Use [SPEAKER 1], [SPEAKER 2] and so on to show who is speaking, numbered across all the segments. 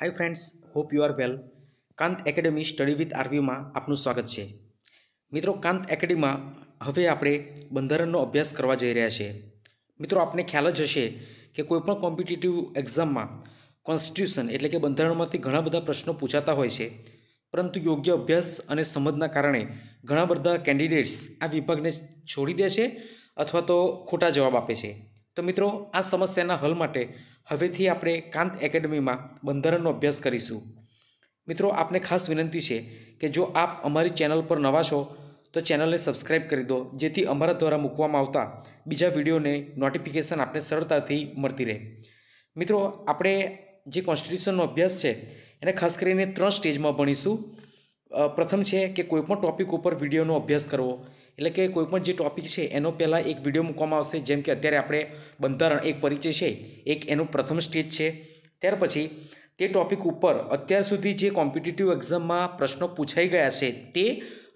[SPEAKER 1] hi friends hope you are well Kant academy study with આરવીમાં આપનું સ્વાગત છે મિત્રો કાંત એકેડેમીમાં હવે આપણે બંધારણનો અભ્યાસ કરવા જઈ રહ્યા છીએ મિત્રો આપને ખ્યાલ જ હશે કે કોઈપણ કોમ્પિટિટિવ એક્ઝામમાં કોન્સ્ટિટ્યુશન એટલે કે બંધારણમાંથી ઘણા બધા પ્રશ્નો પૂછાતા હોય છે પરંતુ યોગ્ય અભ્યાસ અને સમજના કારણે ઘણા બધા કેન્ડિડેટ્સ આ વિભાગને છોડી દે છે અથવા તો ખોટા જવાબ આપે છે તો મિત્રો આ સમસ્યાના હલ માટે હવેથી આપણે કાંત એકેડમીમાં બંધારણનો અભ્યાસ કરીશું મિત્રો આપને ખાસ વિનંતી છે કે જો આપ અમારી ચેનલ પર નવા છો તો ચેનલને સબસ્ક્રાઇબ કરી દો જેથી અમારા દ્વારા મૂકવામાં આવતા બીજા વિડીયોને નોટિફિકેશન આપને સરળતાથી મળતી રહે મિત્રો આપણે જે કોન્સ્ટિટ્યુશનનો અભ્યાસ છે એને ખાસ કરીને ત્રણ સ્ટેજમાં ભણીશું પ્રથમ છે કે કોઈપણ ટૉપિક ઉપર વિડીયોનો અભ્યાસ કરવો એટલે કે કોઈપણ જે ટૉપિક છે એનો પહેલાં એક વિડીયો મૂકવામાં આવશે જેમ કે અત્યારે આપણે બંધારણ એક પરિચય છે એક એનું પ્રથમ સ્ટેજ છે ત્યાર પછી તે ટૉપિક ઉપર અત્યાર સુધી જે કોમ્પિટિટિવ એક્ઝામમાં પ્રશ્નો પૂછાઈ ગયા છે તે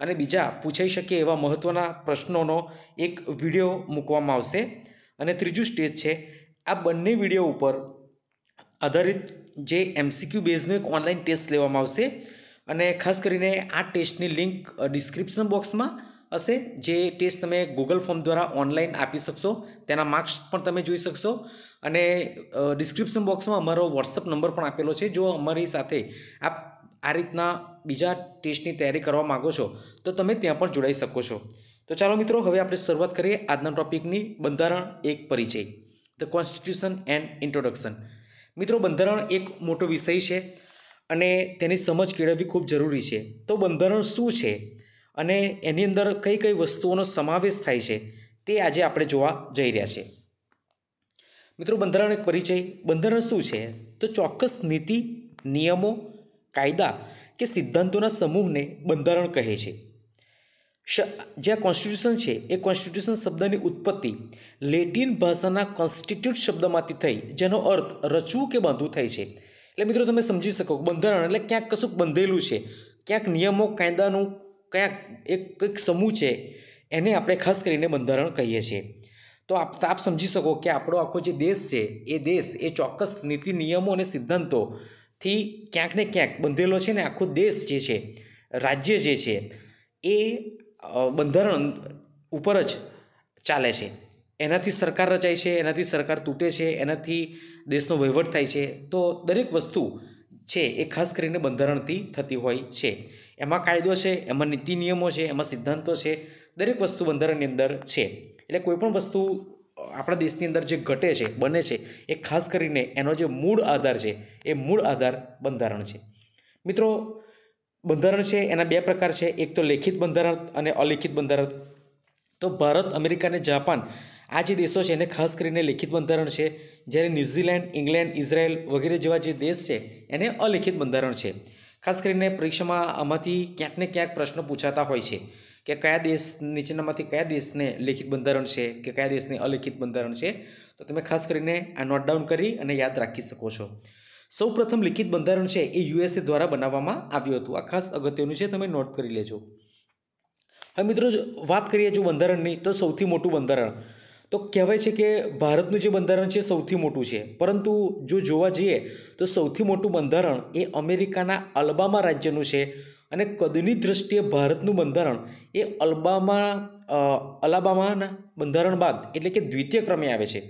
[SPEAKER 1] અને બીજા પૂછાઈ શકે એવા મહત્ત્વના પ્રશ્નોનો એક વિડીયો મૂકવામાં આવશે અને ત્રીજું સ્ટેજ છે આ બંને વિડીયો ઉપર આધારિત જે એમસીક્યુ બેઝનો એક ઓનલાઈન ટેસ્ટ લેવામાં આવશે અને ખાસ કરીને આ ટેસ્ટની લિંક ડિસ્ક્રિપ્શન બોક્સમાં હશે જે ટેસ્ટ તમે ગૂગલ ફોર્મ દ્વારા ઓનલાઈન આપી શકશો તેના માર્ક્સ પણ તમે જોઈ શકશો અને ડિસ્ક્રિપ્શન બોક્સમાં અમારો વોટ્સઅપ નંબર પણ આપેલો છે જો અમારી સાથે આપ આ રીતના બીજા ટેસ્ટની તૈયારી કરવા માગો છો તો તમે ત્યાં પણ જોડાઈ શકો છો તો ચાલો મિત્રો હવે આપણે શરૂઆત કરીએ આજના ટોપિકની બંધારણ એક પરિચય ધ કોન્સ્ટિટ્યુશન એન્ડ ઇન્ટ્રોડક્શન મિત્રો બંધારણ એક મોટો વિષય છે અને તેની સમજ કેળવવી ખૂબ જરૂરી છે તો બંધારણ શું છે અને એની અંદર કઈ કઈ વસ્તુઓનો સમાવેશ થાય છે તે આજે આપણે જોવા જઈ રહ્યા છીએ મિત્રો બંધારણ એક પરિચય બંધારણ શું છે તો ચોક્કસ નીતિ નિયમો કાયદા કે સિદ્ધાંતોના સમૂહને બંધારણ કહે છે જ્યાં કોન્સ્ટિટ્યુશન છે એ કોન્સ્ટિટ્યુશન શબ્દની ઉત્પત્તિ લેટિન ભાષાના કોન્સ્ટિટ્યુટ શબ્દમાંથી થઈ જેનો અર્થ રચવું કે બાંધવું થાય છે એટલે મિત્રો તમે સમજી શકો બંધારણ એટલે ક્યાંક કશુંક બંધેલું છે ક્યાંક નિયમો કાયદાનું કયા એક કંઈક સમૂહ છે એને આપણે ખાસ કરીને બંધારણ કહીએ છીએ તો આપ આપ સમજી શકો કે આપણો આખો જે દેશ છે એ દેશ એ ચોક્કસ નીતિ નિયમો અને સિદ્ધાંતોથી ક્યાંક ને ક્યાંક બંધેલો છે ને આખો દેશ જે છે રાજ્ય જે છે એ બંધારણ ઉપર જ ચાલે છે એનાથી સરકાર રચાય છે એનાથી સરકાર તૂટે છે એનાથી દેશનો વહીવટ થાય છે તો દરેક વસ્તુ છે એ ખાસ કરીને બંધારણથી થતી હોય છે એમાં કાયદો છે એમાં નીતિ નિયમો છે એમાં સિદ્ધાંતો છે દરેક વસ્તુ બંધારણની અંદર છે એટલે કોઈપણ વસ્તુ આપણા દેશની અંદર જે ઘટે છે બને છે એ ખાસ કરીને એનો જે મૂળ આધાર છે એ મૂળ આધાર બંધારણ છે મિત્રો બંધારણ છે એના બે પ્રકાર છે એક તો લેખિત બંધારણ અને અલેખિત બંધારણ તો ભારત અમેરિકા અને જાપાન આ જે દેશો છે એને ખાસ કરીને લેખિત બંધારણ છે જ્યારે ન્યૂઝીલેન્ડ ઇંગ્લેન્ડ ઇઝરાયલ વગેરે જેવા જે દેશ છે એને અલેખિત બંધારણ છે ખાસ કરીને પરીક્ષામાં આમાંથી ક્યાંક ને ક્યાંક પ્રશ્ન પૂછાતા હોય છે કે કયા દેશ નીચેનામાંથી કયા દેશને લેખિત બંધારણ છે કે કયા દેશને અલેખિત બંધારણ છે તો તમે ખાસ કરીને આ નોટ ડાઉન કરી અને યાદ રાખી શકો છો સૌપ્રથમ લિખિત બંધારણ છે એ યુએસએ દ્વારા બનાવવામાં આવ્યું હતું આ ખાસ અગત્યનું છે તમે નોટ કરી લેજો હવે મિત્રો વાત કરીએ જો બંધારણની તો સૌથી મોટું બંધારણ તો કહેવાય છે કે ભારતનું જે બંધારણ છે સૌથી મોટું છે પરંતુ જો જોવા જઈએ તો સૌથી મોટું બંધારણ એ અમેરિકાના અલબામા રાજ્યનું છે અને કદની દ્રષ્ટિએ ભારતનું બંધારણ એ અલબામા અલાબામાના બંધારણ બાદ એટલે કે દ્વિતીય ક્રમે આવે છે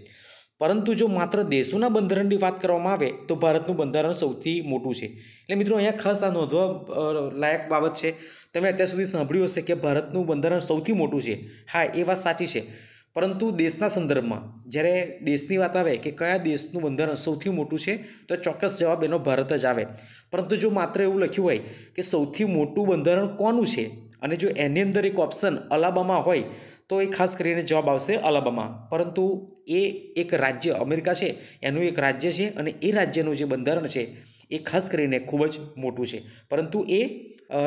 [SPEAKER 1] પરંતુ જો માત્ર દેશોના બંધારણની વાત કરવામાં આવે તો ભારતનું બંધારણ સૌથી મોટું છે એટલે મિત્રો અહીંયા ખાસ આ નોંધવા લાયક બાબત છે તમે અત્યાર સુધી સાંભળ્યું હશે કે ભારતનું બંધારણ સૌથી મોટું છે હા એ વાત સાચી છે પરંતુ દેશના સંદર્ભમાં જ્યારે દેશની વાત આવે કે કયા દેશનું બંધારણ સૌથી મોટું છે તો ચોક્કસ જવાબ એનો ભારત જ આવે પરંતુ જો માત્ર એવું લખ્યું હોય કે સૌથી મોટું બંધારણ કોનું છે અને જો એની અંદર એક ઓપ્શન અલાબામાં હોય તો એ ખાસ કરીને જવાબ આવશે અલાબામાં પરંતુ એ એક રાજ્ય અમેરિકા છે એનું એક રાજ્ય છે અને એ રાજ્યનું જે બંધારણ છે એ ખાસ કરીને ખૂબ જ મોટું છે પરંતુ એ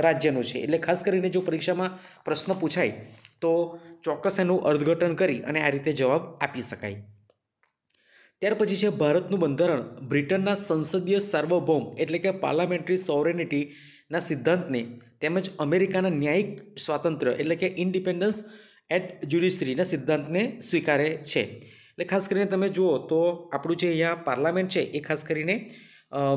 [SPEAKER 1] રાજ્યનું છે એટલે ખાસ કરીને જો પરીક્ષામાં પ્રશ્ન પૂછાય તો ચોક્કસ એનું અર્થઘટન કરી અને આ રીતે જવાબ આપી શકાય ત્યાર પછી છે ભારતનું બંધારણ બ્રિટનના સંસદીય સાર્વભૌમ એટલે કે પાર્લામેન્ટરી સોવરેનિટીના સિદ્ધાંતને તેમજ અમેરિકાના ન્યાયિક સ્વાતંત્ર્ય એટલે કે ઇન્ડિપેન્ડન્સ એટ જ્યુડિશરીના સિદ્ધાંતને સ્વીકારે છે એટલે ખાસ કરીને તમે જુઓ તો આપણું જે અહીંયા પાર્લામેન્ટ છે એ ખાસ કરીને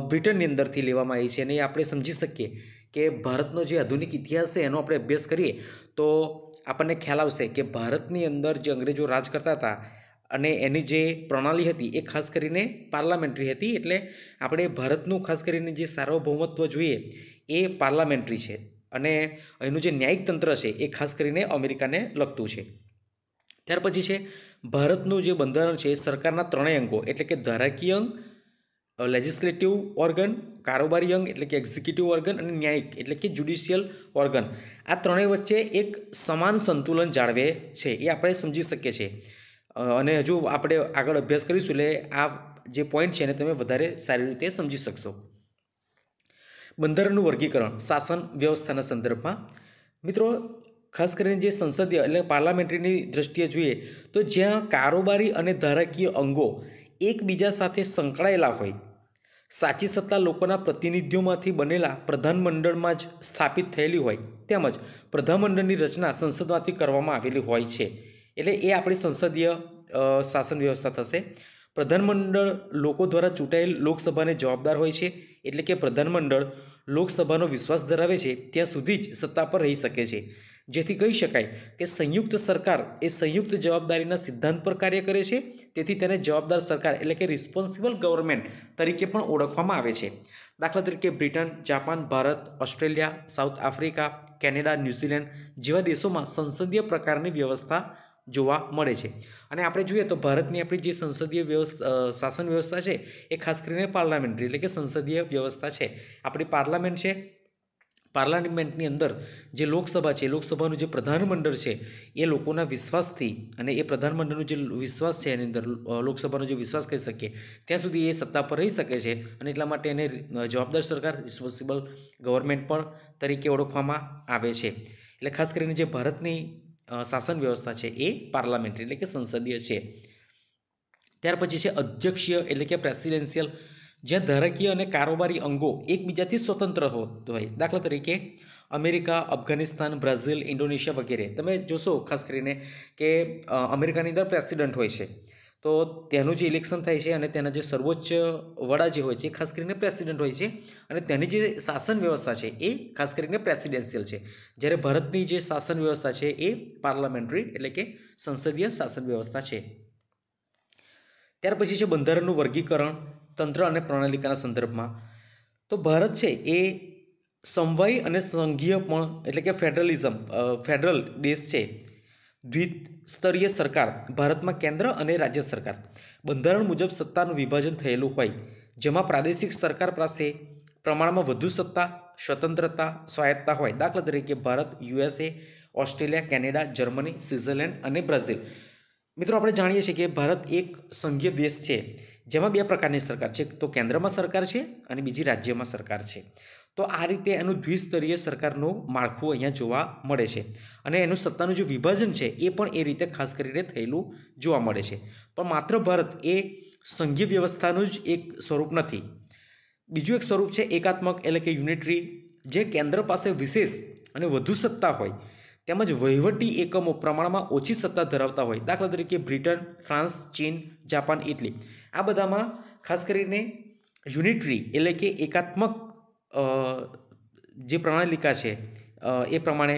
[SPEAKER 1] બ્રિટનની અંદરથી લેવામાં આવી છે અને એ આપણે સમજી શકીએ કે ભારતનો જે આધુનિક ઇતિહાસ છે એનો આપણે અભ્યાસ કરીએ તો આપણને ખ્યાલ આવશે કે ભારતની અંદર જે અંગ્રેજો રાજ કરતા હતા અને એની જે પ્રણાલી હતી એ ખાસ કરીને પાર્લામેન્ટરી હતી એટલે આપણે ભારતનું ખાસ કરીને જે સાર્વભૌમત્વ જોઈએ એ પાર્લામેન્ટરી છે અને એનું જે ન્યાયિક તંત્ર છે એ ખાસ કરીને અમેરિકાને લગતું છે ત્યાર પછી છે ભારતનું જે બંધારણ છે એ સરકારના ત્રણેય અંગો એટલે કે ધારાકીય અંગ લેજિસ્લેટિવ ઓર્ગન કારોબારી અંગ એટલે કે એક્ઝિક્યુટિવ ઓર્ગન અને ન્યાયિક એટલે કે જ્યુડિશિયલ ઓર્ગન આ ત્રણેય વચ્ચે એક સમાન સંતુલન જાળવે છે એ આપણે સમજી શકીએ છીએ અને હજુ આપણે આગળ અભ્યાસ કરીશું એટલે આ જે પોઈન્ટ છે એને તમે વધારે સારી રીતે સમજી શકશો બંધારણનું વર્ગીકરણ શાસન વ્યવસ્થાના સંદર્ભમાં મિત્રો ખાસ કરીને જે સંસદીય એટલે પાર્લામેન્ટરીની દ્રષ્ટિએ જોઈએ તો જ્યાં કારોબારી અને ધારાકીય અંગો એકબીજા સાથે સંકળાયેલા હોય સાચી સત્તા લોકોના પ્રતિનિધિઓમાંથી બનેલા પ્રધાનમંડળમાં જ સ્થાપિત થયેલી હોય તેમજ પ્રધાનમંડળની રચના સંસદમાંથી કરવામાં આવેલી હોય છે એટલે એ આપણી સંસદીય શાસન વ્યવસ્થા થશે પ્રધાનમંડળ લોકો દ્વારા ચૂંટાયેલ લોકસભાને જવાબદાર હોય છે એટલે કે પ્રધાનમંડળ લોકસભાનો વિશ્વાસ ધરાવે છે ત્યાં સુધી જ સત્તા પર રહી શકે છે જેથી કહી શકાય કે સંયુક્ત સરકાર એ સંયુક્ત જવાબદારીના સિદ્ધાંત પર કાર્ય કરે છે તેથી તેને જવાબદાર સરકાર એટલે કે રિસ્પોન્સિબલ ગવર્મેન્ટ તરીકે પણ ઓળખવામાં આવે છે દાખલા તરીકે Britain Japan Bharat Australia South Africa Canada New Zealand જેવા દેશોમાં સંસદીય પ્રકારની વ્યવસ્થા જોવા મળે છે અને આપણે જોઈએ તો ભારતની આપણી જે સંસદીય વ્યવસ્થા શાસન વ્યવસ્થા છે એ ખાસ કરીને પાર્લામેન્ટરી એટલે કે સંસદીય વ્યવસ્થા છે આપણી પાર્લામેન્ટ છે પાર્લામેન્ટની અંદર જે લોકસભા છે લોકસભાનું જે પ્રધાનમંડળ છે એ લોકોના વિશ્વાસથી અને એ પ્રધાનમંડળનું જે વિશ્વાસ છે એની અંદર લોકસભાનો જે વિશ્વાસ કહી શકીએ ત્યાં સુધી એ સત્તા પર રહી શકે છે અને એટલા માટે એને જવાબદાર સરકાર રિસ્પોન્સિબલ ગવર્મેન્ટ પણ તરીકે ઓળખવામાં આવે છે એટલે ખાસ કરીને જે ભારતની શાસન વ્યવસ્થા છે એ પાર્લામેન્ટરી એટલે કે સંસદીય છે ત્યાર પછી છે અધ્યક્ષીય એટલે કે પ્રેસિડેન્શિયલ જ્યાં ધારાકીય અને કારોબારી અંગો એકબીજાથી સ્વતંત્ર હોય દાખલા તરીકે અમેરિકા અફઘાનિસ્તાન બ્રાઝિલ ઇન્ડોનેશિયા વગેરે તમે જોશો ખાસ કરીને કે અમેરિકાની અંદર પ્રેસિડન્ટ હોય છે તો તેનું જે ઇલેક્શન થાય છે અને તેના જે સર્વોચ્ચ વડા જે હોય છે ખાસ કરીને પ્રેસિડેન્ટ હોય છે અને તેની જે શાસન વ્યવસ્થા છે એ ખાસ કરીને પ્રેસિડેન્શિયલ છે જ્યારે ભારતની જે શાસન વ્યવસ્થા છે એ પાર્લામેન્ટરી એટલે કે સંસદીય શાસન વ્યવસ્થા છે ત્યાર પછી છે બંધારણનું વર્ગીકરણ તંત્ર અને પ્રણાલિકાના સંદર્ભમાં તો ભારત છે એ સમવાય અને સંઘીય પણ એટલે કે ફેડરલિઝમ ફેડરલ દેશ છે દ્વિસ્તરીય સરકાર ભારતમાં કેન્દ્ર અને રાજ્ય સરકાર બંધારણ મુજબ સત્તાનું વિભાજન થયેલું હોય જેમાં પ્રાદેશિક સરકાર પાસે પ્રમાણમાં વધુ સત્તા સ્વતંત્રતા સ્વાયત્તા હોય દાખલા તરીકે Bharat USA Australia Canada Germany Switzerland અને બ્રાઝિલ મિત્રો આપણે જાણીએ છીએ કે ભારત એક સંઘીય દેશ છે જેમાં બે પ્રકારની સરકાર છે તો કેન્દ્રમાં સરકાર છે અને બીજી રાજ્યમાં સરકાર છે તો આ રીતે એનું દ્વિસ્તરીય સરકારનું માળખું અહીંયા જોવા મળે છે અને એનું સત્તાનું જે વિભાજન છે એ પણ એ રીતે ખાસ કરીને થયેલું જોવા મળે છે પણ માત્ર ભારત એ સંઘીય વ્યવસ્થાનું જ એક સ્વરૂપ નથી બીજું એક સ્વરૂપ છે એકાત્મક એટલે કે યુનિટરી જે કેન્દ્ર પાસે વિશેષ અને વધુ સત્તા હોય તેમજ વહીવટી એકમો પ્રમાણમાં ઓછી સત્તા ધરાવતા હોય દાખલા તરીકે બ્રિટન ફ્રાન્સ ચીન જાપાન ઇટલી આ બધામાં ખાસ કરીને યુનિટરી એટલે કે એકાત્મક જે પ્રણાલિકા છે એ પ્રમાણે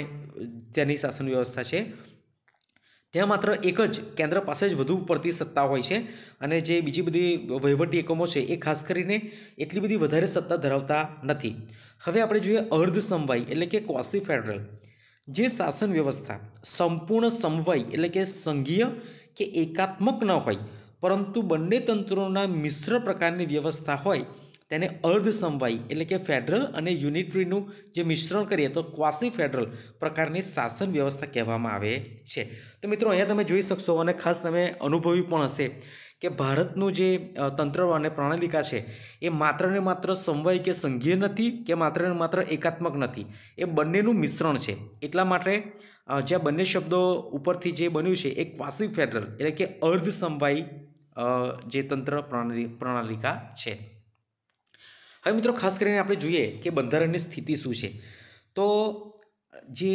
[SPEAKER 1] ત્યાંની શાસન વ્યવસ્થા છે ત્યાં માત્ર એક જ કેન્દ્ર પાસે જ વધુ પડતી સત્તા હોય છે અને જે બીજી બધી વહીવટી એકમો છે એ ખાસ કરીને એટલી બધી વધારે સત્તા ધરાવતા નથી હવે આપણે જોઈએ અર્ધ સમવાય એટલે કે ક્વાસી ફેડરલ જે શાસન વ્યવસ્થા સંપૂર્ણ સમવાય એટલે કે સંઘીય કે એકાત્મક ન હોય પરંતુ બંને તંત્રોના મિશ્ર પ્રકારની વ્યવસ્થા હોય તેને અર્ધ સમવાય એટલે કે ફેડરલ અને યુનિટરીનું જે મિશ્રણ કરીએ તો ક્વાસી ફેડરલ પ્રકારની શાસન વ્યવસ્થા કહેવામાં આવે છે તો મિત્રો અહીંયા તમે જોઈ શકશો અને ખાસ તમે અનુભવી પણ હશે કે ભારતનું જે તંત્ર અને પ્રણાલિકા છે એ માત્ર ને માત્ર સમવાય કે સંઘીય નથી કે માત્ર ને માત્ર એકાત્મક નથી એ બંનેનું મિશ્રણ છે એટલા માટે જ્યાં બંને શબ્દો ઉપરથી જે બન્યું છે એ ક્વાસી ફેડરલ એટલે કે અર્ધ સમવાય જે તંત્ર પ્રણાલી પ્રણાલિકા છે હવે મિત્રો ખાસ કરીને આપણે જોઈએ કે બંધારણની સ્થિતિ શું છે તો જે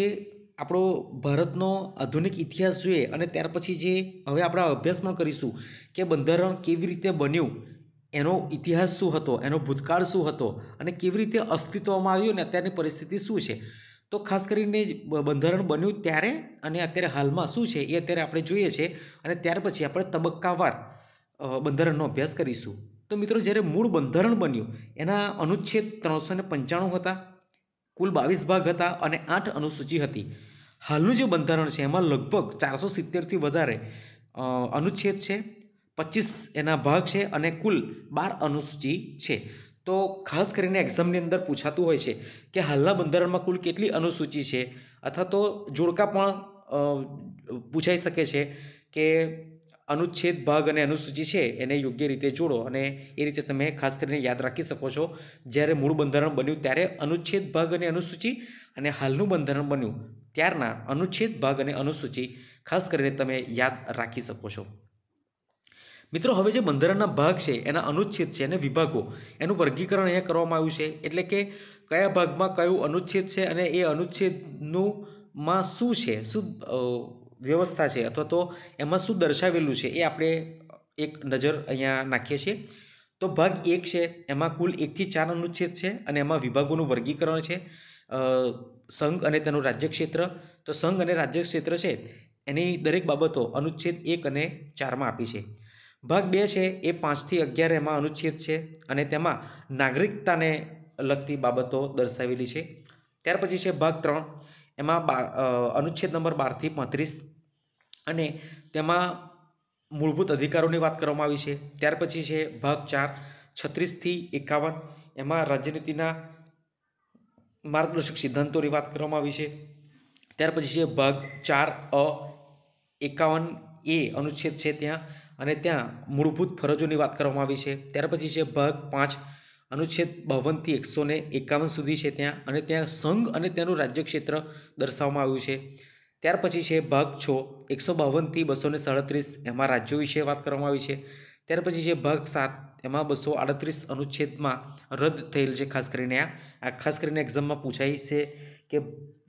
[SPEAKER 1] આપણો ભારતનો આધુનિક ઇતિહાસ જોઈએ અને ત્યાર પછી જે હવે આપણા અભ્યાસમાં કરીશું કે બંધારણ કેવી રીતે બન્યું એનો ઇતિહાસ શું હતો એનો ભૂતકાળ શું હતો અને કેવી રીતે અસ્તિત્વમાં આવ્યું અને અત્યારની પરિસ્થિતિ શું છે તો ખાસ કરીને બંધારણ બન્યું ત્યારે અને અત્યારે હાલમાં શું છે એ અત્યારે આપણે જોઈએ છે અને ત્યાર પછી આપણે તબક્કાવાર બંધારણનો અભ્યાસ કરીશું તો મિત્રો જ્યારે મૂળ બંધારણ બન્યું એના અનુચ્છેદ ત્રણસો ને પંચાણું હતા કુલ બાવીસ ભાગ હતા અને આઠ અનુસૂચિ હતી હાલનું જે બંધારણ છે એમાં લગભગ ચારસો સિત્તેરથી વધારે અનુચ્છેદ છે પચીસ એના ભાગ છે અને કુલ બાર અનુસૂચિ છે તો ખાસ કરીને એક્ઝામની અંદર પૂછાતું હોય છે કે હાલના બંધારણમાં કુલ કેટલી અનુસૂચિ છે અથવા તો જોડકા પણ પૂછાઈ શકે છે કે અનુચ્છેદ ભાગ અને અનુસૂચિ છે એને યોગ્ય રીતે જોડો અને એ રીતે તમે ખાસ કરીને યાદ રાખી શકો છો જ્યારે મૂળ બંધારણ બન્યું ત્યારે અનુચ્છેદ ભાગ અને અનુસૂચિ અને હાલનું બંધારણ બન્યું ત્યારના અનુચ્છેદ ભાગ અને અનુસૂચિ ખાસ કરીને તમે યાદ રાખી શકો છો મિત્રો હવે જે બંધારણના ભાગ છે એના અનુચ્છેદ છે અને વિભાગો એનું વર્ગીકરણ અહીંયા કરવામાં આવ્યું છે એટલે કે કયા ભાગમાં કયું અનુચ્છેદ છે અને એ અનુચ્છેદનું માં શું છે શું વ્યવસ્થા છે અથવા તો એમાં શું દર્શાવેલું છે એ આપણે એક નજર અહીંયા નાખીએ છીએ તો ભાગ એક છે એમાં કુલ એકથી ચાર અનુચ્છેદ છે અને એમાં વિભાગોનું વર્ગીકરણ છે સંઘ અને તેનું રાજ્ય ક્ષેત્ર તો સંઘ અને રાજ્ય ક્ષેત્ર છે એની દરેક બાબતો અનુચ્છેદ એક અને ચારમાં આપી છે ભાગ બે છે એ પાંચથી અગિયાર એમાં અનુચ્છેદ છે અને તેમાં નાગરિકતાને લગતી બાબતો દર્શાવેલી છે ત્યાર પછી છે ભાગ ત્રણ એમાં બાર અનુચ્છેદ નંબર બારથી પાંત્રીસ અને તેમાં મૂળભૂત અધિકારોની વાત કરવામાં આવી છે ત્યાર પછી છે ભાગ ચાર છત્રીસથી એકાવન એમાં રાજનીતિના માર્ગદર્શક સિદ્ધાંતોની વાત કરવામાં આવી છે ત્યાર પછી છે ભાગ ચાર અ એકાવન એ અનુચ્છેદ છે ત્યાં અને ત્યાં મૂળભૂત ફરજોની વાત કરવામાં આવી છે ત્યાર પછી છે ભાગ પાંચ અનુચ્છેદ બાવનથી એકસો ને એકાવન સુધી છે ત્યાં અને ત્યાં સંઘ અને તેનું રાજ્ય ક્ષેત્ર દર્શાવવામાં આવ્યું છે ત્યાર પછી છે ભાગ છ એકસો બાવનથી બસો ને સાડત્રીસ એમાં રાજ્યો વિશે વાત કરવામાં આવી છે ત્યાર પછી છે ભાગ સાત એમાં બસો આડત્રીસ અનુચ્છેદમાં રદ થયેલ છે ખાસ કરીને આ ખાસ કરીને એક્ઝામમાં પૂછાય છે કે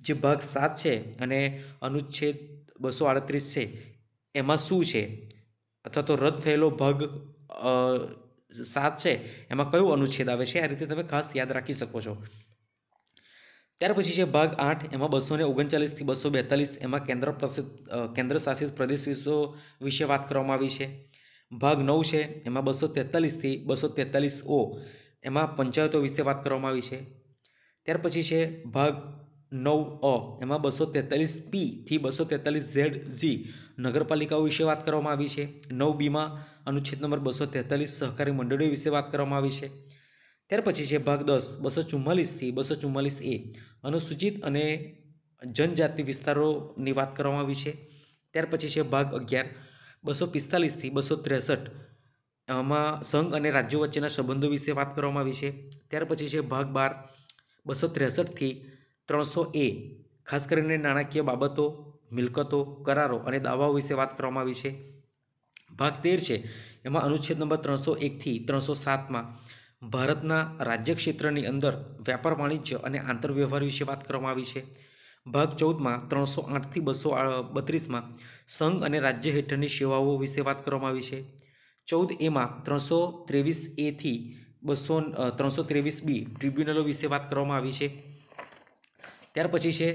[SPEAKER 1] જે ભાગ સાત છે અને અનુચ્છેદ બસો આડત્રીસ છે એમાં શું છે અથવા તો રદ થયેલો ભાગ સાત છે એમાં કયો અનુચ્છેદ આવે છે આ રીતે તમે ખાસ યાદ રાખી શકો છો ત્યાર પછી છે ભાગ આઠ એમાં બસો ને ઓગણચાલીસથી બસો બેતાલીસ એમાં કેન્દ્ર પ્રસિદ્ધ કેન્દ્ર શાસિત પ્રદેશ વિશે વાત કરવામાં આવી છે ભાગ નવ છે એમાં બસો તેતાલીસથી બસો તેતાલીસ ઓ એમાં પંચાયતો વિશે વાત કરવામાં આવી છે ત્યાર પછી છે ભાગ નવ અ એમાં બસો તેતાલીસ પીથી બસો તેતાલીસ ઝેડ ઝી નગરપાલિકાઓ વિશે વાત કરવામાં આવી છે નવ બીમાં અનુચ્છેદ નંબર બસો તેતાલીસ સહકારી મંડળીઓ વિશે વાત કરવામાં આવી છે ત્યાર પછી છે ભાગ દસ બસો ચુમ્માલીસથી બસો ચુમ્માલીસ એ અનુસૂચિત અને જનજાતિ વિસ્તારોની વાત કરવામાં આવી છે ત્યાર પછી છે ભાગ અગિયાર બસો પિસ્તાલીસથી બસો ત્રેસઠ આમાં સંઘ અને રાજ્યો વચ્ચેના સંબંધો વિશે વાત કરવામાં આવી છે ત્યાર પછી છે ભાગ બાર બસો ત્રેસઠથી ત્રણસો એ ખાસ કરીને નાણાકીય બાબતો મિલકતો કરારો અને દાવાઓ વિશે વાત કરવામાં આવી છે ભાગ તેર છે એમાં અનુચ્છેદ નંબર ત્રણસો એકથી ત્રણસો સાતમાં ભારતના રાજ્ય ક્ષેત્રની અંદર વેપાર વાણિજ્ય અને આંતરવ્યવહાર વિશે વાત કરવામાં આવી છે ભાગ ચૌદમાં ત્રણસો આઠથી બસો બત્રીસમાં સંઘ અને રાજ્ય હેઠળની સેવાઓ વિશે વાત કરવામાં આવી છે ચૌદ એમાં ત્રણસો ત્રેવીસ એથી બસો ત્રણસો ત્રેવીસ બી ટ્રિબ્યુનલો વિશે વાત કરવામાં આવી છે ત્યાર પછી છે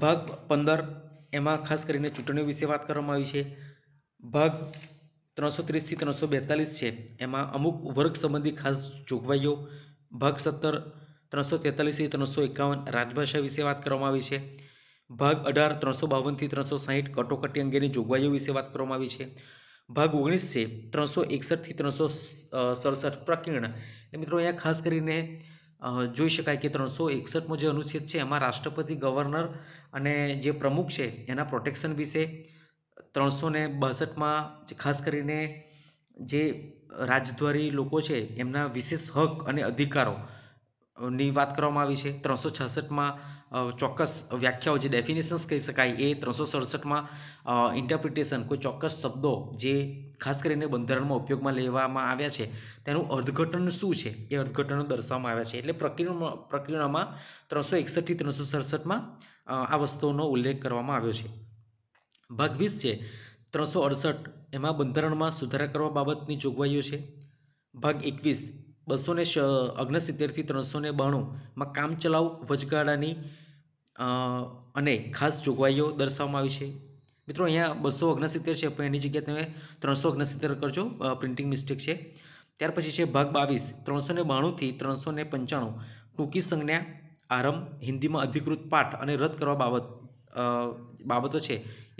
[SPEAKER 1] ભાગ પંદર એમાં ખાસ કરીને ચૂંટણીઓ વિશે વાત કરવામાં આવી છે ભાગ ત્રણસો ત્રીસથી ત્રણસો બેતાલીસ છે એમાં અમુક વર્ગ સંબંધી ખાસ જોગવાઈઓ ભાગ સત્તર ત્રણસો તેતાલીસથી ત્રણસો એકાવન રાજભાષા વિશે વાત કરવામાં આવી છે ભાગ અઢાર ત્રણસો બાવનથી ત્રણસો સાહીઠ કટોકટી અંગેની જોગવાઈઓ વિશે વાત કરવામાં આવી છે ભાગ ઓગણીસ છે ત્રણસો એકસઠથી ત્રણસો સડસઠ પ્રકીર્ણ એ મિત્રો અહીંયા ખાસ કરીને જોઈ શકાય કે ત્રણસો એકસઠમાં જે અનુચ્છેદ છે એમાં રાષ્ટ્રપતિ ગવર્નર અને જે પ્રમુખ છે એના પ્રોટેક્શન વિશે ત્રણસો ને બાસઠમાં જે ખાસ કરીને જે રાજદ્વારી લોકો છે એમના વિશેષ હક અને અધિકારો ની વાત કરવામાં આવી છે ત્રણસો છાસઠમાં ચોક્કસ વ્યાખ્યાઓ જે ડેફિનેશન્સ કહી શકાય એ ત્રણસો સડસઠમાં ઇન્ટરપ્રિટેશન કોઈ ચોક્કસ શબ્દો જે ખાસ કરીને બંધારણમાં ઉપયોગમાં લેવામાં આવ્યા છે તેનું અર્થઘટન શું છે એ અર્થઘટનો દર્શાવવામાં આવ્યા છે એટલે પ્રકિરણમાં પ્રકિરણમાં ત્રણસો એકસઠથી ત્રણસો સડસઠમાં આ વસ્તુઓનો ઉલ્લેખ કરવામાં આવ્યો છે ભાગ વીસ છે ત્રણસો અડસઠ એમાં બંધારણમાં સુધારા કરવા બાબતની જોગવાઈઓ છે ભાગ એકવીસ બસો ને અગ્નસિત્તેરથી ત્રણસો ને બાણુંમાં કામચલાઉ વચગાળાની અને ખાસ જોગવાઈઓ દર્શાવવામાં આવી છે મિત્રો અહીંયા બસો ઓગણસિત્તેર છે પણ એની જગ્યાએ તમે ત્રણસો ઓગણસિત્તેર કરજો પ્રિન્ટિંગ મિસ્ટેક છે ત્યાર પછી છે ભાગ બાવીસ ત્રણસો ને બાણુંથી ત્રણસો ને પંચાણું ટૂંકી સંજ્ઞા આરંભ હિન્દીમાં અધિકૃત પાઠ અને રદ કરવા બાબત બાબતો છે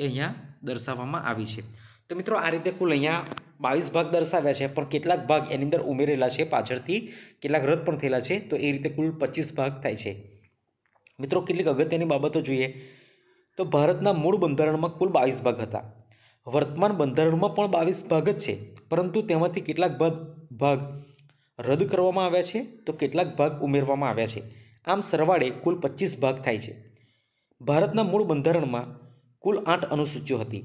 [SPEAKER 1] એ અહીંયા દર્શાવવામાં આવી છે તો મિત્રો આ રીતે કુલ અહીંયા બાવીસ ભાગ દર્શાવ્યા છે પણ કેટલાક ભાગ એની અંદર ઉમેરેલા છે પાછળથી કેટલાક રદ પણ થયેલા છે તો એ રીતે કુલ પચીસ ભાગ થાય છે મિત્રો કેટલીક અગત્યની બાબતો જોઈએ તો ભારતના મૂળ બંધારણમાં કુલ બાવીસ ભાગ હતા વર્તમાન બંધારણમાં પણ બાવીસ ભાગ જ છે પરંતુ તેમાંથી કેટલાક ભાગ રદ કરવામાં આવ્યા છે તો કેટલાક ભાગ ઉમેરવામાં આવ્યા છે આમ સરવાળે કુલ પચીસ ભાગ થાય છે ભારતના મૂળ બંધારણમાં કુલ આઠ અનુસૂચિઓ હતી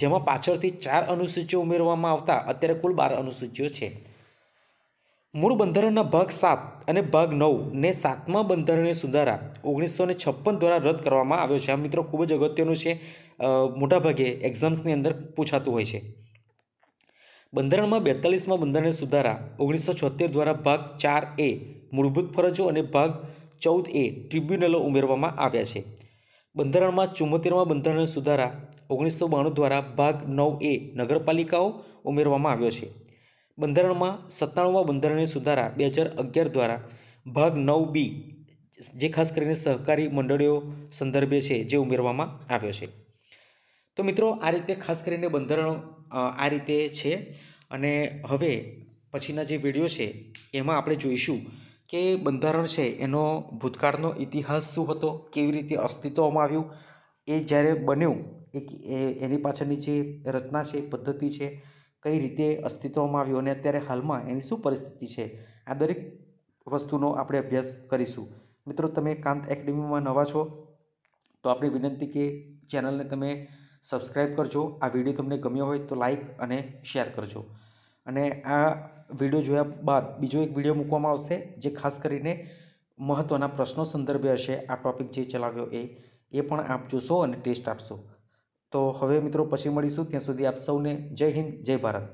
[SPEAKER 1] જેમાં પાછળથી ચાર અનુસૂચિઓ ઉમેરવામાં આવતા અત્યારે કુલ બાર અનુસૂચિઓ છે મૂળ બંધારણના ભાગ સાત અને ભાગ નવને સાતમા બંધારણીય સુધારા ઓગણીસો ને છપ્પન દ્વારા રદ કરવામાં આવ્યો છે આ મિત્રો ખૂબ જ અગત્યનું છે મોટાભાગે એક્ઝામ્સની અંદર પૂછાતું હોય છે બંધારણમાં બેતાલીસમાં બંધારણીય સુધારા ઓગણીસો છોતેર દ્વારા ભાગ ચાર એ મૂળભૂત ફરજો અને ભાગ ચૌદ એ ટ્રિબ્યુનલો ઉમેરવામાં આવ્યા છે બંધારણમાં ચુંમોતેરમાં બંધારણ સુધારા ઓગણીસો બાણું દ્વારા ભાગ નવ એ નગરપાલિકાઓ ઉમેરવામાં આવ્યો છે બંધારણમાં સત્તાણુંમાં બંધારણીય સુધારા બે હજાર અગિયાર દ્વારા ભાગ નવ બી જે ખાસ કરીને સહકારી મંડળીઓ સંદર્ભે છે જે ઉમેરવામાં આવ્યો છે તો મિત્રો આ રીતે ખાસ કરીને બંધારણ આ રીતે છે અને હવે પછીના જે વિડીયો છે એમાં આપણે જોઈશું કે બંધારણ છે એનો ભૂતકાળનો ઇતિહાસ શું હતો કેવી રીતે અસ્તિત્વમાં આવ્યું એ જ્યારે બન્યું એ એની પાછળની જે રચના છે પદ્ધતિ છે કઈ રીતે અસ્તિત્વમાં આવ્યું અને અત્યારે હાલમાં એની શું પરિસ્થિતિ છે આ દરેક વસ્તુનો આપણે અભ્યાસ કરીશું મિત્રો તમે કાંત એકેડેમીમાં નવા છો તો આપણી વિનંતી કે ચેનલને તમે સબસ્ક્રાઈબ કરજો આ વિડીયો તમને ગમ્યો હોય તો લાઈક અને શેર કરજો અને આ વિડીયો જોયા બાદ બીજો એક વિડીયો મૂકવામાં આવશે જે ખાસ કરીને મહત્ત્વના પ્રશ્નો સંદર્ભે હશે આ ટૉપિક જે ચલાવ્યો એ એ પણ આપ જોશો અને ટેસ્ટ આપશો તો હવે મિત્રો પછી મળીશું ત્યાં સુધી આપ સૌને જય હિન્દ જય ભારત